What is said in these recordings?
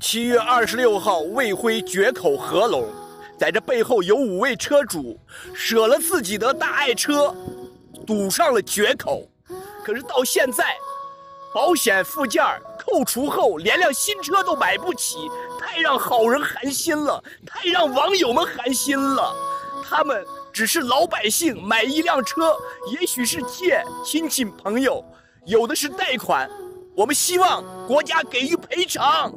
七月二十六号，魏辉绝口合拢，在这背后有五位车主舍了自己的大爱车，堵上了绝口。可是到现在，保险附件扣除后，连辆新车都买不起，太让好人寒心了，太让网友们寒心了。他们只是老百姓买一辆车，也许是借亲戚朋友，有的是贷款。我们希望国家给予赔偿。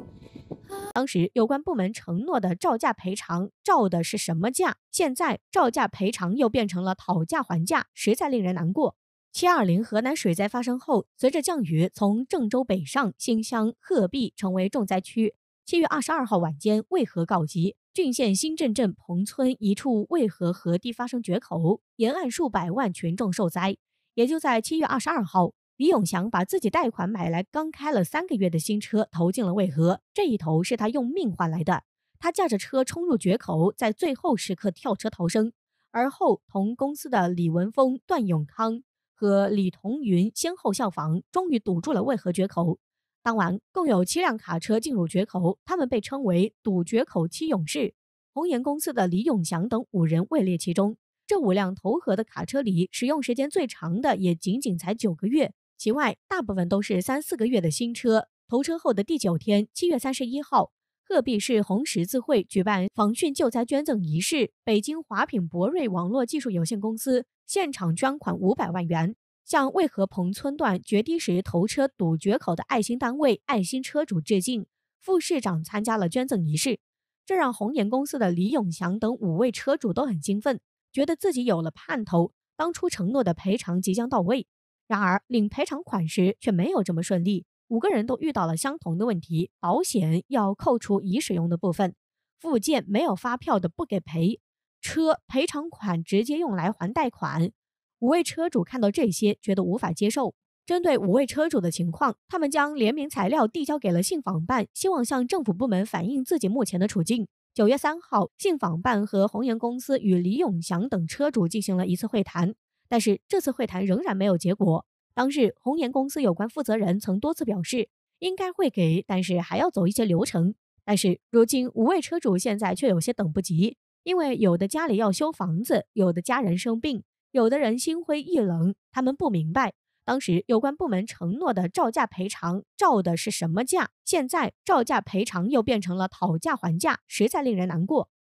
当时有关部门承诺的照价赔偿，照的是什么价？现在照价赔偿又变成了讨价还价，实在令人难过。七二零河南水灾发生后，随着降雨，从郑州北上，新乡、鹤壁成为重灾区。七月二十二号晚间，渭河告急，浚县新镇镇彭村一处渭河河堤发生决口，沿岸数百万群众受灾。也就在七月二十二号。李永祥把自己贷款买来刚开了三个月的新车投进了渭河，这一投是他用命换来的。他驾着车冲入决口，在最后时刻跳车逃生，而后同公司的李文峰、段永康和李同云先后效仿，终于堵住了渭河决口。当晚共有七辆卡车进入决口，他们被称为堵决口七勇士。红岩公司的李永祥等五人位列其中。这五辆投河的卡车里，使用时间最长的也仅仅才九个月。其外，大部分都是三四个月的新车。投车后的第九天，七月三十一号，鹤壁市红十字会举办防汛救灾捐赠仪式，北京华品博瑞网络技术有限公司现场捐款五百万元，向渭河棚村段决堤时投车堵决口的爱心单位、爱心车主致敬。副市长参加了捐赠仪式，这让红岩公司的李永祥等五位车主都很兴奋，觉得自己有了盼头，当初承诺的赔偿即将到位。然而，领赔偿款时却没有这么顺利，五个人都遇到了相同的问题：保险要扣除已使用的部分，附件没有发票的不给赔，车赔偿款直接用来还贷款。五位车主看到这些，觉得无法接受。针对五位车主的情况，他们将联名材料递交给了信访办，希望向政府部门反映自己目前的处境。九月三号，信访办和红岩公司与李永祥等车主进行了一次会谈。但是这次会谈仍然没有结果。当日，红岩公司有关负责人曾多次表示，应该会给，但是还要走一些流程。但是如今，五位车主现在却有些等不及，因为有的家里要修房子，有的家人生病，有的人心灰意冷。他们不明白，当时有关部门承诺的照价赔偿照的是什么价，现在照价赔偿又变成了讨价还价，实在令人难过。